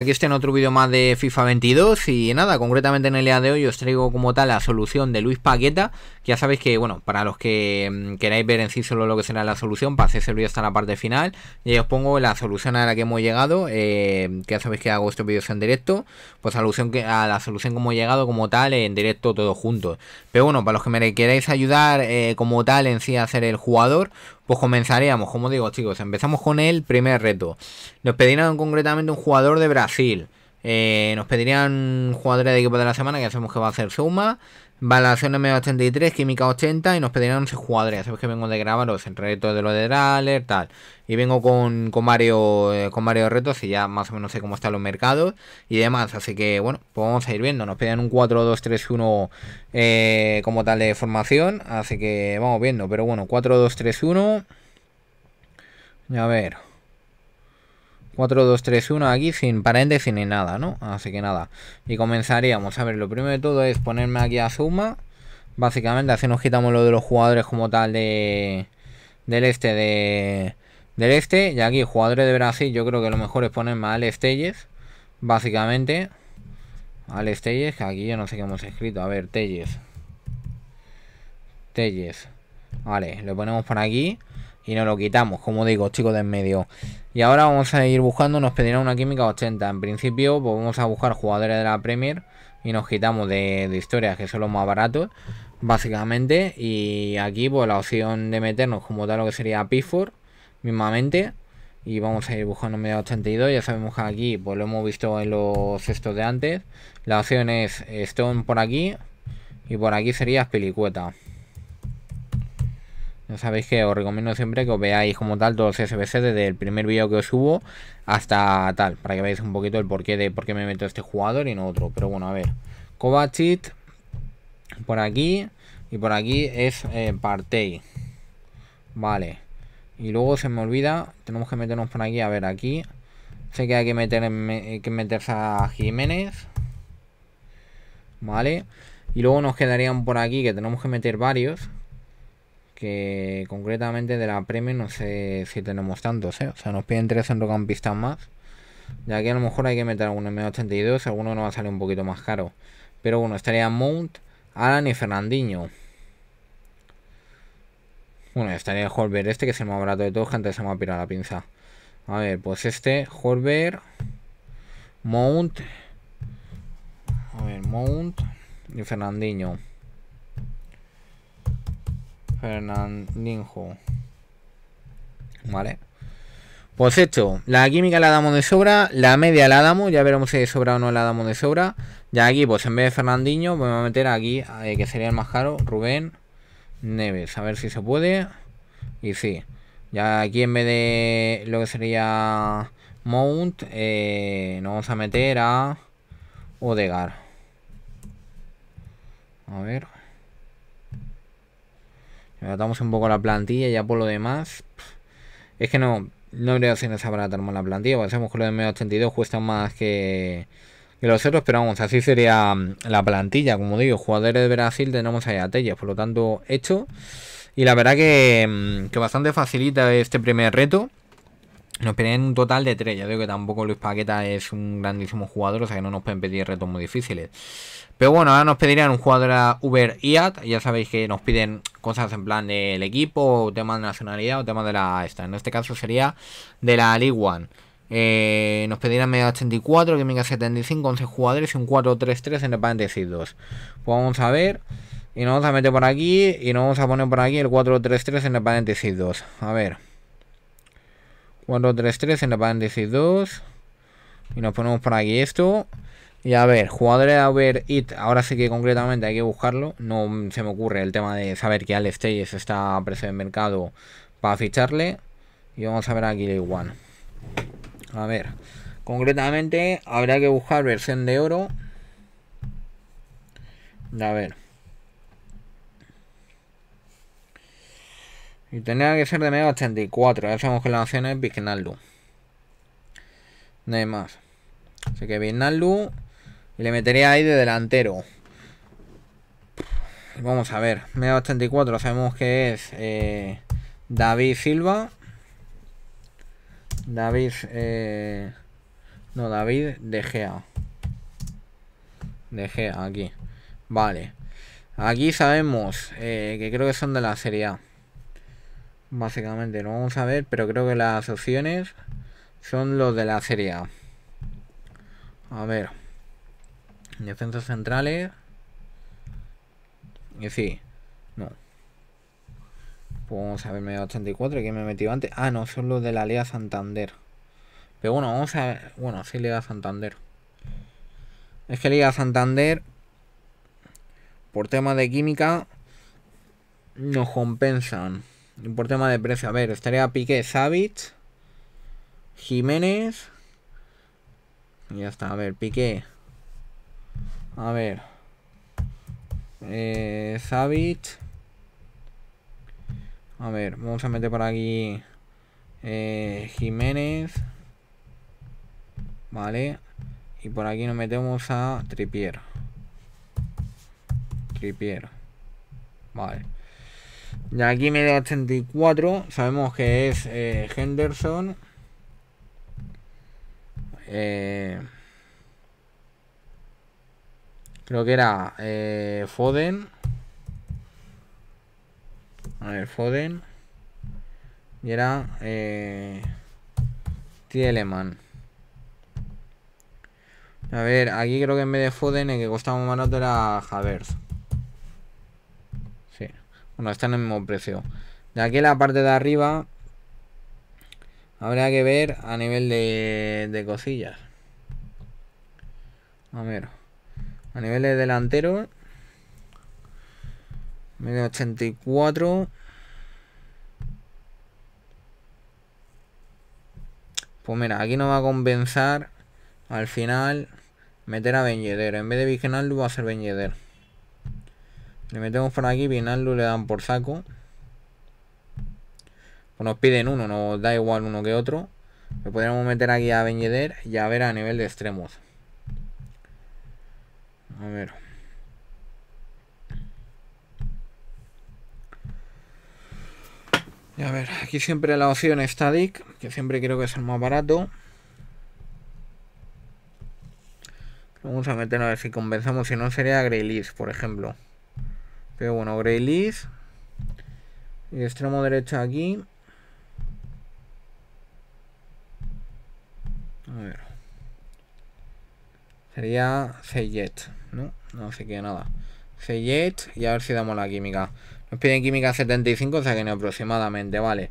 Aquí está en otro vídeo más de FIFA 22 y nada, concretamente en el día de hoy os traigo como tal la solución de Luis Paqueta, que ya sabéis que, bueno, para los que mm, queráis ver en sí solo lo que será la solución, paséis el vídeo hasta la parte final y os pongo la solución a la que hemos llegado, eh, que ya sabéis que hago estos vídeos en directo, pues alusión solución que, a la solución como he llegado como tal en directo todos juntos. Pero bueno, para los que me queráis ayudar eh, como tal en sí a ser el jugador, pues comenzaríamos, como digo chicos, empezamos con el primer reto. Nos pedirían concretamente un jugador de Brasil. Eh, nos pedirían jugador de equipo de la semana que hacemos que va a ser suma Valoración M83, química 80 y nos pedirán 11 jugadores. Sabes que vengo de grabaros en retos de lo de Draler, tal. Y vengo con, con, Mario, eh, con retos y ya más o menos sé cómo están los mercados y demás. Así que bueno, pues vamos a ir viendo. Nos pedían un 4-2-3-1 eh, como tal de formación. Así que vamos viendo. Pero bueno, 4-2-3-1. A ver. 4, 2, 3, 1 aquí sin paréntesis ni nada, ¿no? Así que nada. Y comenzaríamos. A ver, lo primero de todo es ponerme aquí a suma Básicamente así nos quitamos lo de los jugadores como tal de... Del este de... Del este. Y aquí, jugadores de Brasil, yo creo que lo mejor es ponerme a Alex Básicamente. Alex Telles, que aquí yo no sé qué hemos escrito. A ver, Telles. Telles. Vale, lo ponemos por aquí y nos lo quitamos, como digo, chicos de en medio. Y ahora vamos a ir buscando, nos pedirá una química 80. En principio, pues, vamos a buscar jugadores de la Premier y nos quitamos de, historias que son los más baratos, básicamente. Y aquí, pues la opción de meternos como tal lo que sería Pifor mismamente. Y vamos a ir buscando media 82. Ya sabemos que aquí, pues lo hemos visto en los estos de antes. La opción es Stone por aquí. Y por aquí sería Pelicueta ya sabéis que os recomiendo siempre que os veáis como tal todos los SBC desde el primer vídeo que os subo hasta tal, para que veáis un poquito el porqué de por qué me meto este jugador y no otro. Pero bueno, a ver. Kovacic por aquí y por aquí es eh, Partey. Vale. Y luego se me olvida, tenemos que meternos por aquí, a ver, aquí. Sé que hay que, meter, que meterse a Jiménez. Vale. Y luego nos quedarían por aquí, que tenemos que meter varios que concretamente de la premio no sé si tenemos tantos, ¿eh? O sea, nos piden tres centrocampistas más. Ya que a lo mejor hay que meter alguno en menos 82, alguno nos va a salir un poquito más caro. Pero bueno, estaría Mount, Alan y Fernandinho. Bueno, estaría Holber este, que es el más barato de todos, que antes se me ha pirado la pinza. A ver, pues este, Holber Mount, a ver, Mount y Fernandinho. Fernandinho. Vale. Pues esto, la química la damos de sobra, la media la damos, ya veremos si de sobra o no la damos de sobra. Ya aquí, pues en vez de Fernandinho, voy a meter aquí, eh, que sería el más caro, Rubén Neves. A ver si se puede. Y sí. Ya aquí en vez de lo que sería Mount, eh, nos vamos a meter a Odegar. A ver adaptamos un poco la plantilla, y ya por lo demás. Es que no, no creo que necesario nos más la plantilla, Pensamos que los de 82 cuestan más que, los otros, pero vamos, así sería mm, la plantilla. Como digo, jugadores de Brasil tenemos ahí a por lo tanto, hecho. Y la verdad que, mm, que bastante facilita este primer reto. Nos piden un total de tres, Ya digo que tampoco Luis Paqueta es un grandísimo jugador, o sea que no nos pueden pedir retos muy difíciles. Pero bueno, ahora nos pedirían un jugador a Uber IAT. Ya sabéis que nos piden cosas en plan del equipo, o tema de nacionalidad o tema de la esta. En este caso sería de la League One. Eh, nos pedirán media 84, que 75, 11 jugadores y un 4-3-3 el paréntesis 2. Pues vamos a ver. Y nos vamos a meter por aquí y nos vamos a poner por aquí el 4-3-3 el paréntesis 2. A ver. 4, 3, 3 en la paréntesis 2. Y nos ponemos por aquí esto. Y a ver, jugadores de ver It, ahora sí que concretamente hay que buscarlo. No se me ocurre el tema de saber que Alex está a precio de mercado para ficharle. Y vamos a ver aquí el One. A ver, concretamente habrá que buscar versión de oro. A ver. Y tenía que ser de media 84. Ya sabemos que la nación es Vignaldu. No hay más. Así que Vignaldu. Y le metería ahí de delantero. Vamos a ver. Mega 84. Sabemos que es eh, David Silva. David. Eh, no, David De Gea. De Gea, aquí. Vale. Aquí sabemos eh, que creo que son de la Serie A. Básicamente no vamos a ver, pero creo que las opciones son los de la Serie A. A ver. Defensas centrales. Y sí. No. Pues vamos a ver, me 84, que me he antes. Ah, no, son los de la Liga Santander. Pero bueno, vamos a ver. Bueno, sí, Liga Santander. Es que Liga Santander, por tema de química, nos compensan. Por tema de precio, a ver, estaría Piqué, Savage, Jiménez. Y ya está, a ver, Piqué. A ver. Eh, A ver, vamos a meter por aquí eh, Jiménez. Vale. Y por aquí nos metemos a Tripier. Tripier. Vale. Ya aquí me da 84. Sabemos que es eh, Henderson. Eh, creo que era eh, Foden. A ver, Foden. Y era eh, Tieleman. A ver, aquí creo que en vez de Foden el que costaba más nota era Havers. Bueno, está en el mismo precio. De aquí a la parte de arriba Habría que ver a nivel de, cosillas. A ver. A nivel de delantero. 84 Pues mira, aquí no va a compensar al final meter a Ben En vez de Vigenal, va a ser Ben le metemos por aquí, lo le dan por saco. Pues nos piden uno, nos da igual uno que otro. Le podríamos meter aquí a Beñeder y a ver a nivel de extremos. A ver. Y a ver, aquí siempre la opción está que siempre creo que es el más barato. Vamos a meter a ver si convencemos, si no sería list por ejemplo. Pero bueno, Grey Y extremo derecho aquí. A ver. Sería Seyet, ¿no? No sé qué nada. Seyet y a ver si damos la química. Nos piden química 75, o sea que no aproximadamente, vale.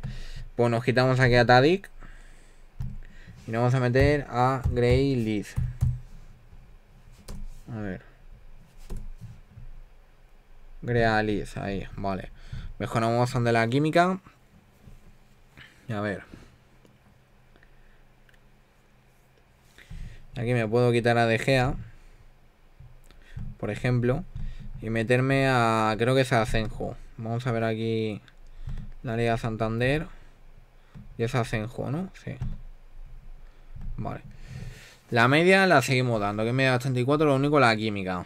Pues nos quitamos aquí a Tadic. Y nos vamos a meter a Grey A ver realiza ahí, vale. Mejoramos donde la química. A ver. Aquí me puedo quitar a De por ejemplo, y meterme a, creo que es a Cenjo Vamos a ver aquí la área Santander. Y es a ¿no? Sí. Vale. La media la seguimos dando, que media 84, lo único la química.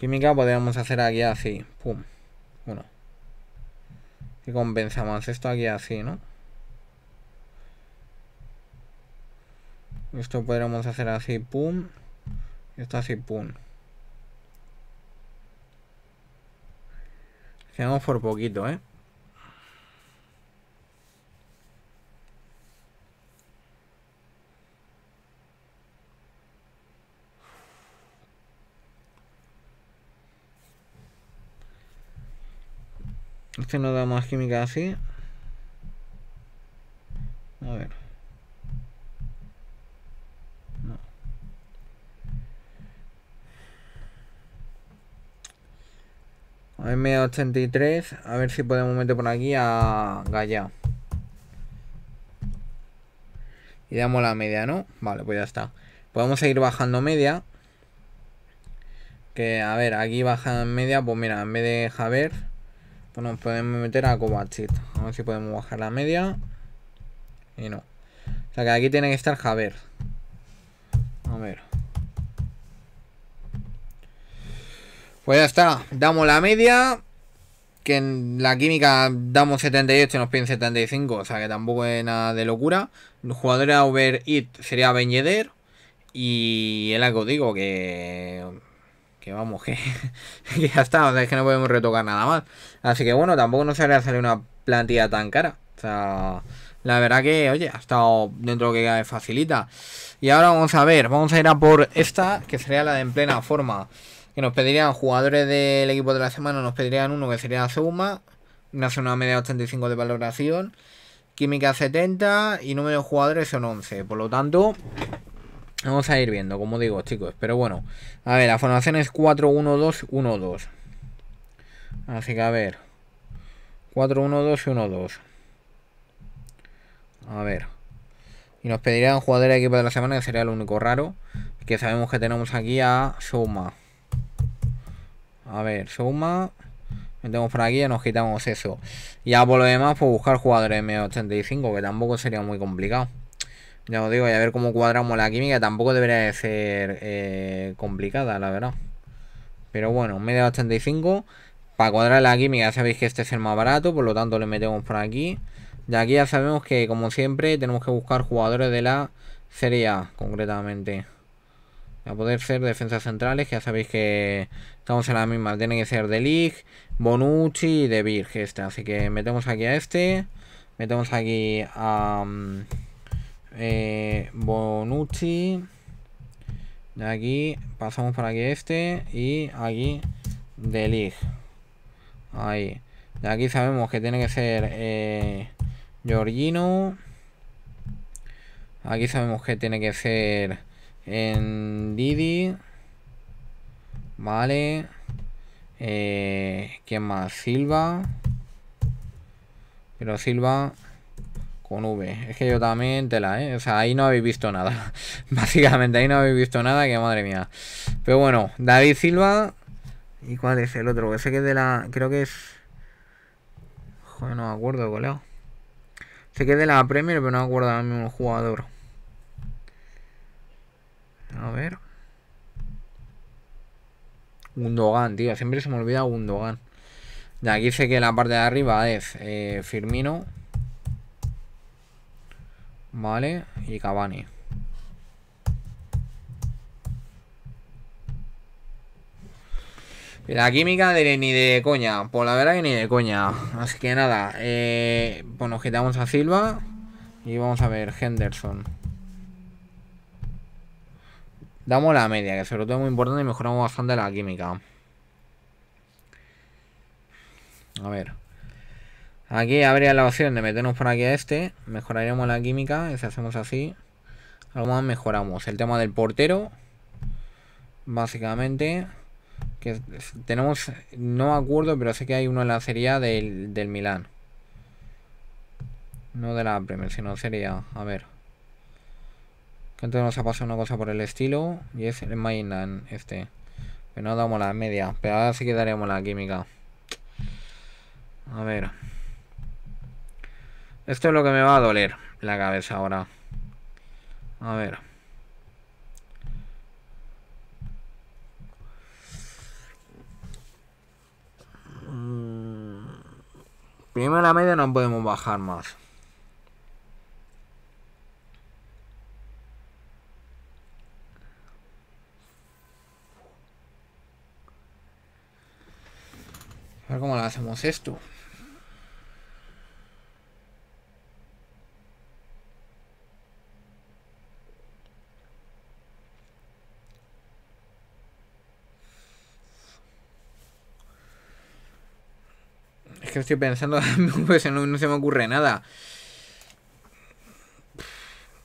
Química podríamos hacer aquí así. Pum. Bueno. Y compensamos esto aquí así, ¿no? Esto podríamos hacer así, pum. Esto así, pum. Quedamos por poquito, ¿eh? Este no da más química así. A ver. No. M83, a ver si podemos meter por aquí a Gaya. Y damos la media, ¿no? Vale, pues ya está. Podemos seguir bajando media. Que, a ver, aquí baja en media, pues mira, en vez de Javier. Pues nos podemos meter a Kovacic. A ver si podemos bajar la media. Y no. O sea que aquí tiene que estar Javier. A ver. Pues ya está. Damos la media. Que en la química damos 78 y nos piden 75. O sea que tampoco es nada de locura. jugador over it sería Ben Y es algo digo que que vamos, que, ya está, o es que no podemos retocar nada más. Así que bueno, tampoco nos haría salir una plantilla tan cara. O sea, la verdad que, oye, ha estado dentro de que facilita. Y ahora vamos a ver, vamos a ir a por esta, que sería la de en plena forma. Que nos pedirían jugadores del equipo de la semana, nos pedirían uno que sería Suma, una zona media 85 de valoración, química 70 y número de jugadores son 11. Por lo tanto, Vamos a ir viendo, como digo, chicos. Pero bueno, a ver, la formación es 4-1-2-1-2. Así que a ver. 4-1-2-1-2. A ver. Y nos pedirían jugadores de equipo de la semana, que sería lo único raro. Que sabemos que tenemos aquí a Souma. A ver, Souma. Metemos por aquí y nos quitamos eso. Y ya por lo demás, pues buscar jugadores M85, que tampoco sería muy complicado. Ya os digo, y a ver cómo cuadramos la química. Tampoco debería de ser eh, complicada, la verdad. Pero bueno, media 85. Para cuadrar la química ya sabéis que este es el más barato, por lo tanto le metemos por aquí. Y aquí ya sabemos que, como siempre, tenemos que buscar jugadores de la Serie A, concretamente. A poder ser defensas centrales, que ya sabéis que estamos en la misma. Tienen que ser de Lig, Bonucci y de Virg, este. Así que metemos aquí a este. Metemos aquí a... Mm, eh, Bonucci. De aquí pasamos para que este. Y aquí De Ahí. De aquí sabemos que tiene que ser eh, Giorgino. Aquí sabemos que tiene que ser en Didi. Vale. Eh, ¿Quién más? Silva. Pero Silva con V. Es que yo también tela, ¿eh? O sea, ahí no habéis visto nada. Básicamente, ahí no habéis visto nada, que madre mía. Pero bueno, David Silva. ¿Y cuál es el otro? Ese que es de la. Creo que es. Joder, no me acuerdo, colega. Sé que es de la Premier, pero no me acuerdo del mismo jugador. A ver. Gundogan, tío. Siempre se me olvida Gundogan. De aquí sé que la parte de arriba es eh, Firmino. Vale, y Cavani. La química ni de coña, por pues la verdad que ni de coña. Así que nada, eh, pues nos quitamos a Silva y vamos a ver Henderson. Damos la media, que sobre todo es muy importante y mejoramos bastante la química. A ver. Aquí habría la opción de meternos por aquí a este. Mejoraríamos la química. si hacemos así, algo más mejoramos. El tema del portero. Básicamente. Que tenemos, no acuerdo, pero sé que hay uno en la serie del, del Milán. No de la Premier, sino sería, a ver. Que entonces nos ha pasado una cosa por el estilo. Y es el Mainland, este. que no damos la media. Pero ahora sí que daremos la química. A ver. Esto es lo que me va a doler la cabeza ahora. A ver. Mm. Primera media no podemos bajar más. A ver cómo le hacemos esto. Es que estoy pensando, pues, no, se me ocurre nada.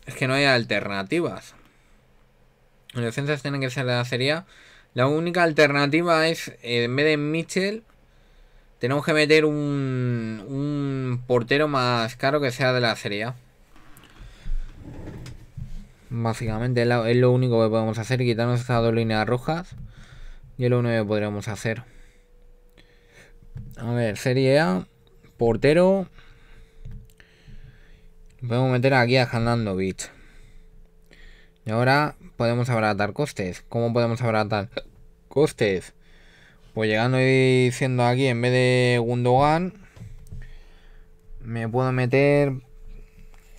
Es que no hay alternativas. Los defensas tienen que ser la serie La única alternativa es, eh, en vez de Mitchell, tenemos que meter un, un portero más caro que sea de la serie. Básicamente es lo único que podemos hacer, quitarnos estas dos líneas rojas. Y es lo único que podríamos hacer. A ver, Serie A, portero. Podemos meter aquí a Handanovic. Y ahora podemos abaratar costes. ¿Cómo podemos abaratar costes? Pues llegando y siendo aquí, en vez de Gundogan, me puedo meter...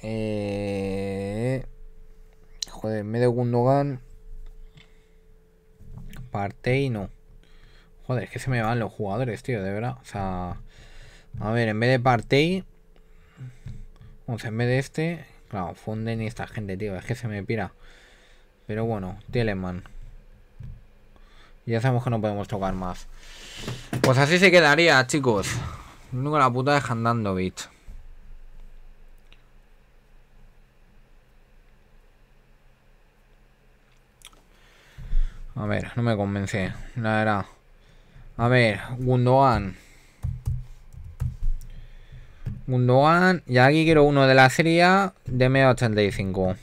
Eh, joder, en vez de Gundogan... Partey no. Joder, es que se me van los jugadores, tío, de verdad. O sea, a ver, en vez de Partey, o sea, en vez de este, claro, Funden y esta gente, tío, es que se me pira. Pero bueno, Teleman. Ya sabemos que no podemos tocar más. Pues así se quedaría, chicos. Nunca la puta dando, bitch A ver, no me convence. La verdad. A ver, Gundogan. Gundogan. Y aquí quiero uno de la serie dm de 85.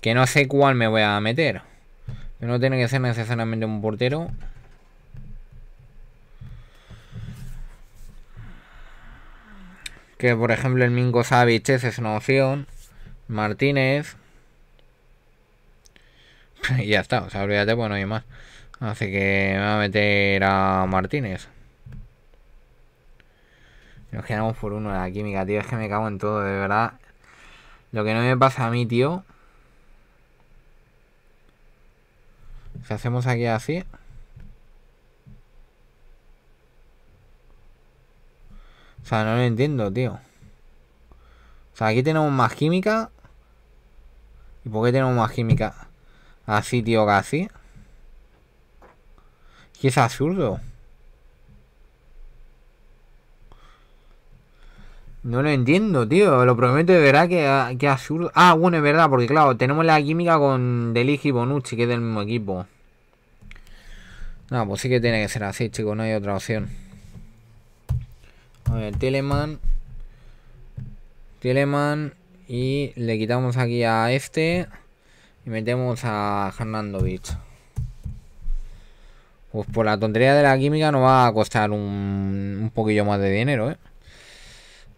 Que no sé cuál me voy a meter. Que no tiene que ser necesariamente un portero. Que por ejemplo el Mingo Sabiches es una opción. Martínez. y ya está, o sea, olvídate, bueno, pues hay más. Así que me voy a meter a Martínez. Nos quedamos por uno de la química, tío. Es que me cago en todo, de verdad. Lo que no me pasa a mí, tío. Si hacemos aquí así. O sea, no lo entiendo, tío. O sea, aquí tenemos más química. ¿Y por qué tenemos más química? Así, tío, casi. así es absurdo. No lo entiendo, tío. Lo prometo de verdad que, ah, que absurdo. Ah, bueno, es verdad, porque claro, tenemos la química con Deligi y Bonucci, que es del mismo equipo. No, pues sí que tiene que ser así, chicos. No hay otra opción. A ver, Teleman. Teleman. Y le quitamos aquí a este. Y metemos a Hernandovich. Pues por la tontería de la química nos va a costar un, poquillo más de dinero, ¿eh?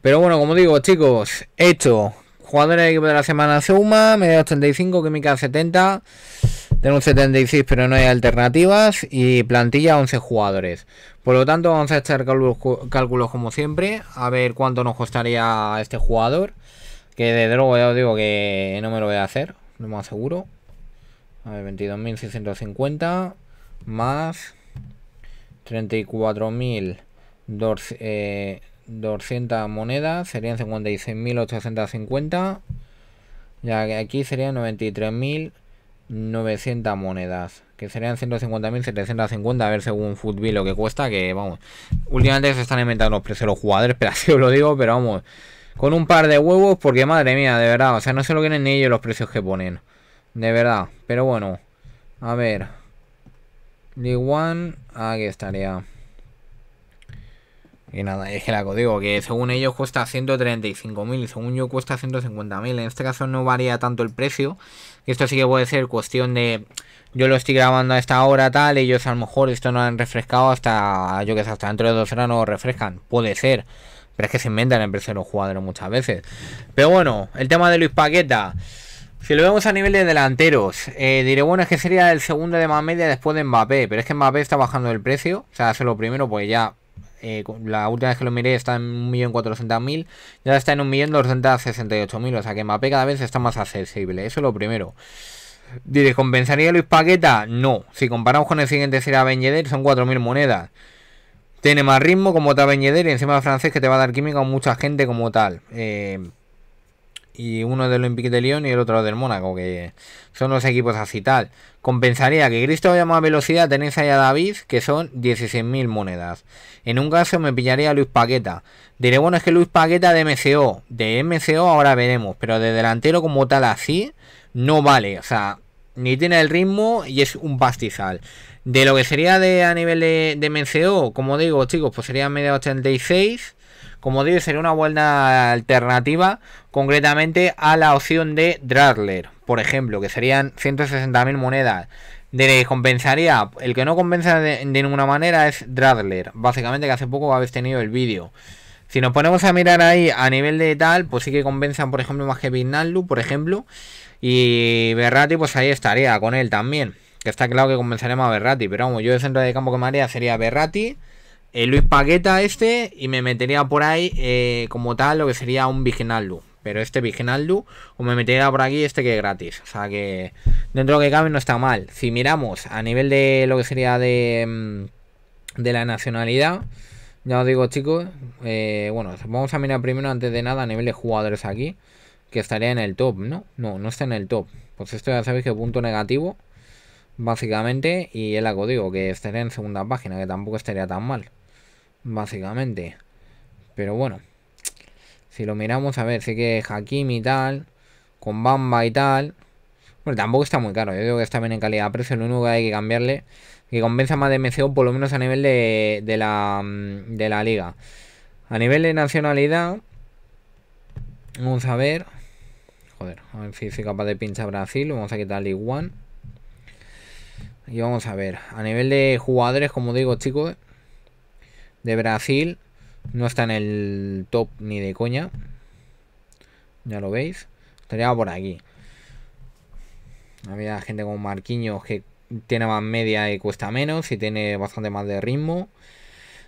Pero bueno, como digo, chicos, hecho. Jugadores de equipo de la semana Suma, media 85, química 70. Tengo 76, pero no hay alternativas. Y plantilla 11 jugadores. Por lo tanto, vamos a echar cálculos, como siempre. A ver cuánto nos costaría este jugador. Que desde luego ya os digo que no me lo voy a hacer, no me aseguro. A ver, 22.650 más 34.200 eh, monedas, serían 56.850, ya que aquí serían 93.900 monedas, que serían 150.750, a ver según Football lo que cuesta, que vamos, últimamente se están inventando los precios los jugadores, pero así os lo digo, pero vamos, con un par de huevos, porque madre mía, de verdad, o sea, no se lo quieren ni ellos los precios que ponen, de verdad, pero bueno, a ver. De One, ah, aquí estaría. Y nada, es que la código que según ellos cuesta 135.000 y según yo cuesta 150.000. En este caso no varía tanto el precio. Esto sí que puede ser cuestión de yo lo estoy grabando a esta hora tal, ellos a lo mejor esto no han refrescado hasta, yo que sé, hasta dentro de dos horas no lo refrescan. Puede ser. Pero es que se inventan el precio los jugadores muchas veces. Pero bueno, el tema de Luis Paqueta. Si lo vemos a nivel de delanteros, eh, diré, bueno, es que sería el segundo de más media después de Mbappé, pero es que Mbappé está bajando el precio, o sea, eso es lo primero, pues ya, eh, la última vez que lo miré está en 1.400.000, ya está en 1.268.000, o sea que Mbappé cada vez está más accesible, eso es lo primero. Diré, ¿compensaría Luis Paqueta? No, si comparamos con el siguiente será Ben Yedder, son 4.000 monedas. Tiene más ritmo como está Ben y encima el francés que te va a dar química a mucha gente como tal. Eh y uno del Olympique de Lyon y el otro del Mónaco, que son los equipos así tal. Compensaría que Cristo vaya más velocidad, tenéis ahí a David, que son 16.000 monedas. En un caso me pillaría a Luis Paqueta. Diré, bueno, es que Luis Paqueta de MCO, de MCO ahora veremos, pero de delantero como tal así, no vale, o sea, ni tiene el ritmo y es un pastizal. De lo que sería de a nivel de, de MCO, como digo, chicos, pues sería media 86 como digo, sería una buena alternativa concretamente a la opción de Dradler, por ejemplo, que serían 160.000 monedas. De compensaría, el que no compensa de, ninguna manera es Dradler, básicamente que hace poco habéis tenido el vídeo. Si nos ponemos a mirar ahí a nivel de tal, pues sí que compensan, por ejemplo, más que Vignaldu, por ejemplo. Y Berrati, pues ahí estaría con él también. Que está claro que compensaremos a Berrati. Pero vamos, yo de centro de campo que me haría sería Berrati, Luis Paqueta este y me metería por ahí eh, como tal lo que sería un Viginaldo, Pero este Viginaldo o me metería por aquí este que es gratis. O sea que dentro de lo que cabe no está mal. Si miramos a nivel de lo que sería de, mm, de la nacionalidad... Ya os digo chicos, eh, bueno, vamos a mirar primero antes de nada a nivel de jugadores aquí, que estaría en el top, ¿no? No, no está en el top. Pues esto ya sabéis que punto negativo, básicamente, y el acodigo digo, que estaría en segunda página, que tampoco estaría tan mal básicamente. Pero bueno, si lo miramos, a ver, si que Hakim y tal, con Bamba y tal. Bueno, tampoco está muy caro, yo digo que está bien en calidad-precio, lo único que hay que cambiarle, que convenza más de MCO, por lo menos a nivel de, de, la, mm, de la liga. A nivel de nacionalidad, vamos a ver. Joder, a ver si soy capaz de pinchar Brasil, vamos a quitar League One. Y vamos a ver, a nivel de jugadores, como digo chicos, de Brasil no está en el top ni de coña. Ya lo veis. Estaría por aquí. Había gente como Marquinhos que tiene más media y cuesta menos y tiene bastante más de ritmo.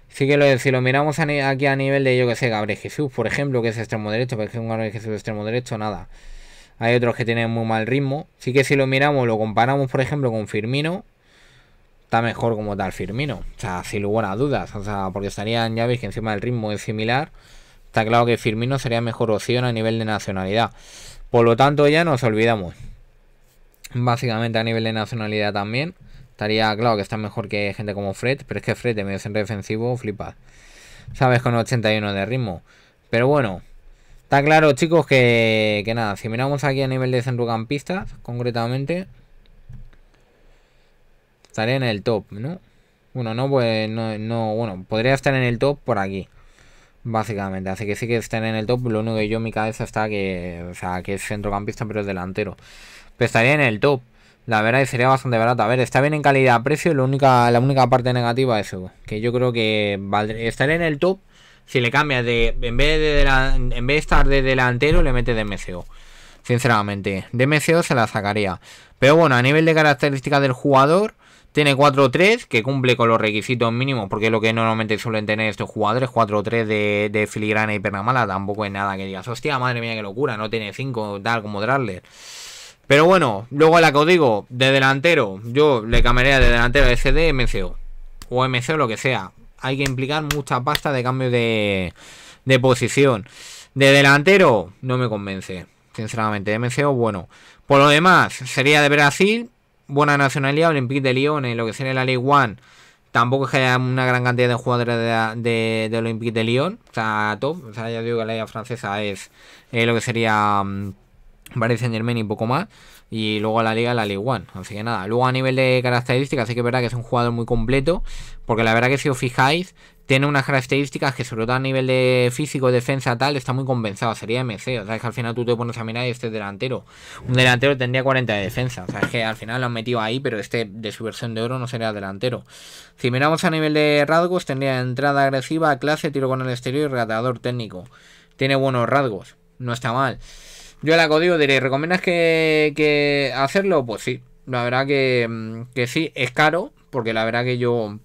Sí que si lo miramos aquí a nivel de, yo que sé, Gabriel Jesús, por ejemplo, que es extremo derecho, pero es un Gabriel Jesús extremo derecho, nada. Hay otros que tienen muy mal ritmo. Sí que si lo miramos, lo comparamos, por ejemplo, con Firmino, está mejor como tal Firmino. O sea, sin lugar a dudas. O sea, porque estarían, ya veis que encima el ritmo es similar. Está claro que Firmino sería mejor opción a nivel de nacionalidad. Por lo tanto, ya nos olvidamos. Básicamente a nivel de nacionalidad también. Estaría claro que está mejor que gente como Fred, pero es que Fred medio centro defensivo, flipa, Sabes, con 81 de ritmo. Pero bueno, está claro, chicos, que, que nada. Si miramos aquí a nivel de centrocampistas, concretamente, Estaría en el top, ¿no? Bueno, no, pues, no, no, bueno, podría estar en el top por aquí. Básicamente, así que sí que estar en el top. Lo único que yo mi cabeza está que, o sea, que es centrocampista, pero es delantero. Pero estaría en el top. La verdad es que sería bastante barato. A ver, está bien en calidad-precio. La única, la única parte negativa es eso. Que yo creo que estaría en el top si le cambias de. En vez de, en vez de estar de delantero, le metes de MCO sinceramente. De MCO se la sacaría. Pero bueno, a nivel de características del jugador, tiene 4-3, que cumple con los requisitos mínimos, porque es lo que normalmente suelen tener estos jugadores, 4-3 de, filigrana y perna mala, tampoco es nada que digas, hostia, madre mía, qué locura, no tiene 5, tal como Drasler. Pero bueno, luego la que os digo, de delantero, yo le cambiaría de delantero de SD, MCO, o MCO, lo que sea. Hay que implicar mucha pasta de cambio de, de posición. De delantero, no me convence, sinceramente, MCO, bueno. Por lo demás, sería de Brasil, buena nacionalidad, Olympique de Lyon, en lo que sería la Ligue One tampoco es que haya una gran cantidad de jugadores de, de, Olympique de Lyon, o sea, top, o sea, ya digo que la liga francesa es eh, lo que sería... Mm, Paris Saint Germain y poco más. Y luego a la liga, la Ligue One. Así que nada. Luego a nivel de características, sí que es verdad que es un jugador muy completo. Porque la verdad que si os fijáis, tiene unas características que sobre todo a nivel de físico, defensa, tal, está muy compensado. Sería MC. O sea, es que al final tú te pones a mirar y este delantero. Un delantero tendría 40 de defensa. O sea, es que al final lo han metido ahí, pero este de su versión de oro no sería delantero. Si miramos a nivel de rasgos, tendría entrada agresiva, clase, tiro con el exterior y regatador técnico. Tiene buenos rasgos. No está mal. Yo la código diré, ¿recomiendas que, que, hacerlo? Pues sí, la verdad que, mm, que sí, es caro, porque la verdad que yo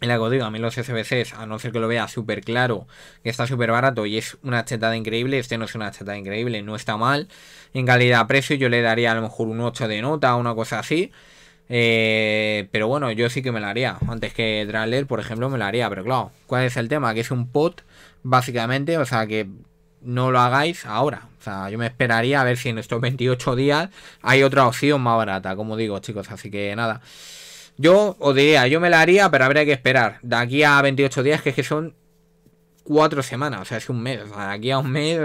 el código a mí los SBCs, a no ser que lo vea súper claro, que está súper barato y es una chetada increíble, este no es una chetada increíble, no está mal. En calidad-precio yo le daría a lo mejor un 8 de nota, una cosa así. Eh, pero bueno, yo sí que me la haría. Antes que Trailer, por ejemplo, me la haría. Pero claro, ¿cuál es el tema? Que es un pot, básicamente, o sea que no lo hagáis ahora. O sea, yo me esperaría a ver si en estos 28 días hay otra opción más barata, como digo, chicos. Así que nada. Yo os diría, yo me la haría, pero habría que esperar. De aquí a 28 días, que es que son cuatro semanas, o sea, es un mes. aquí a un mes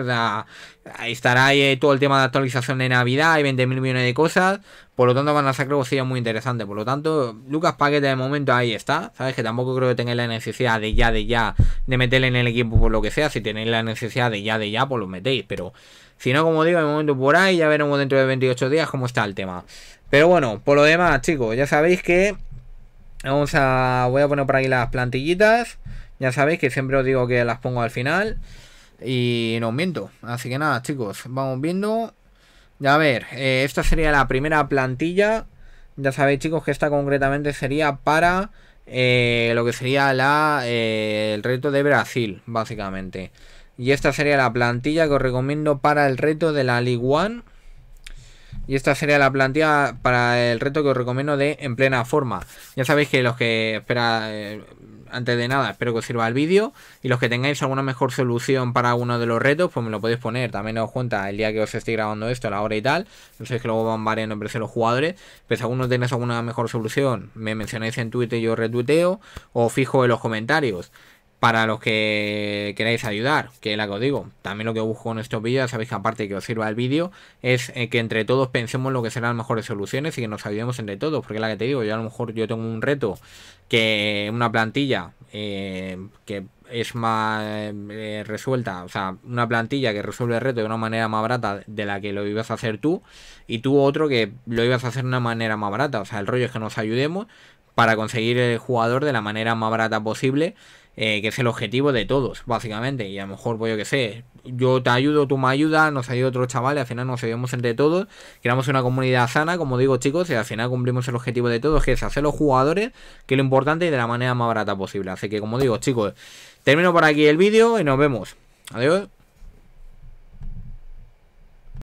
estará ahí eh, todo el tema de actualización de Navidad y mil millones de cosas. Por lo tanto, van a sacar cosillas muy interesantes. Por lo tanto, Lucas Paquete de momento ahí está. Sabes que tampoco creo que tengáis la necesidad de ya, de ya, de meterle en el equipo por lo que sea. Si tenéis la necesidad de ya, de ya, pues lo metéis. Pero si no, como digo, de momento por ahí, ya veremos dentro de 28 días cómo está el tema. Pero bueno, por lo demás, chicos, ya sabéis que... Vamos a... Voy a poner por aquí las plantillitas. Ya sabéis que siempre os digo que las pongo al final. Y no miento. Así que nada, chicos, vamos viendo. Ya a ver, eh, esta sería la primera plantilla. Ya sabéis, chicos, que esta concretamente sería para eh, lo que sería eh, el reto de Brasil, básicamente. Y esta sería la plantilla que os recomiendo para el reto de la League One. Y esta sería la plantilla para el reto que os recomiendo de en plena forma. Ya sabéis que los que. Espera, antes de nada, espero que os sirva el vídeo. Y los que tengáis alguna mejor solución para alguno de los retos, pues me lo podéis poner. También os cuenta el día que os estoy grabando esto, la hora y tal. no Entonces que luego van variando de los jugadores. pero si alguno tenéis alguna mejor solución, me mencionáis en Twitter, yo retuiteo. O fijo en los comentarios para los que queráis ayudar, que es la que os digo, también lo que busco en estos vídeos, sabéis que aparte que os sirva el vídeo, es eh, que entre todos pensemos lo que serán las mejores soluciones y que nos ayudemos entre todos, porque es la que te digo, yo a lo mejor yo tengo un reto, que una plantilla eh, que es más eh, resuelta, o sea, una plantilla que resuelve el reto de una manera más barata de la que lo ibas a hacer tú, y tú otro que lo ibas a hacer de una manera más barata, o sea, el rollo es que nos ayudemos para conseguir el jugador de la manera más barata posible eh, que es el objetivo de todos, básicamente. Y a lo mejor, pues yo que sé, yo te ayudo, tú me ayudas, nos ayuda otro chaval, al final nos ayudamos entre todos, creamos una comunidad sana, como digo chicos, y al final cumplimos el objetivo de todos, que es hacer los jugadores, que lo importante y de la manera más barata posible. Así que como digo chicos, termino por aquí el vídeo y nos vemos. Adiós.